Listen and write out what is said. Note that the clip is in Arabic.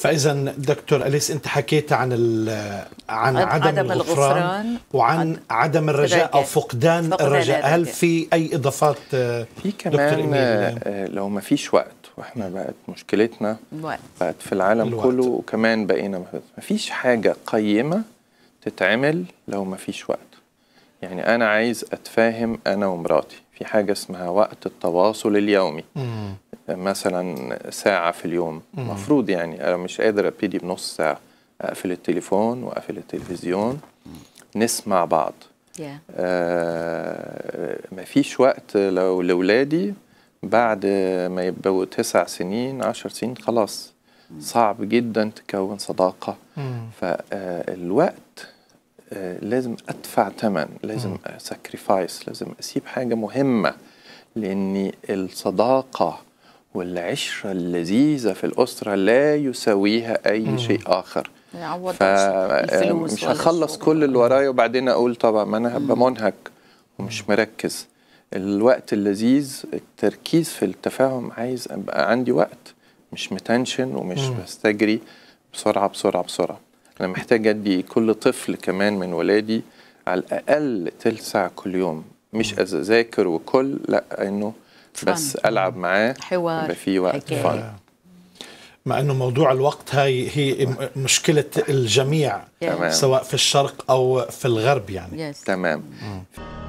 فاذا دكتور اليس انت حكيت عن عن عدم, عدم الغفران, الغفران وعن عدم الرجاء او فقدان, فقدان الرجاء هل في اي اضافات آه، في كمان دكتور آه، لو ما فيش وقت واحنا بقت مشكلتنا الوقت. بقت في العالم الوقت. كله وكمان بقينا ما فيش حاجه قيمه تتعمل لو ما فيش وقت يعني انا عايز اتفاهم انا ومراتي في حاجه اسمها وقت التواصل اليومي مم. مثلا ساعة في اليوم المفروض يعني أنا مش قادر أبتدي بنص ساعة أقفل التليفون وأقفل التلفزيون نسمع بعض آه ما مفيش وقت لو لأولادي بعد ما يبقوا تسع سنين عشر سنين خلاص صعب جدا تكون صداقة فالوقت آه، آه، لازم أدفع ثمن لازم ساكريفايس لازم أسيب حاجة مهمة لأن الصداقة والعشرة اللذيذة في الأسرة لا يساويها أي شيء آخر آه، مش هخلص كل اللي ورايا وبعدين أقول طبعا ما أنا هبقى منهك ومش مركز الوقت اللذيذ التركيز في التفاهم عايز أبقى عندي وقت مش متنشن ومش بستجري بسرعة بسرعة بسرعة أنا محتاج أدي كل طفل كمان من ولادي على الأقل تلسع ساعة كل يوم مش أذاكر وكل لأ إنه بس العب معاه حوار في وقت فن مع انه موضوع الوقت هاي هي مشكله الجميع تمام. سواء في الشرق او في الغرب يعني yes. تمام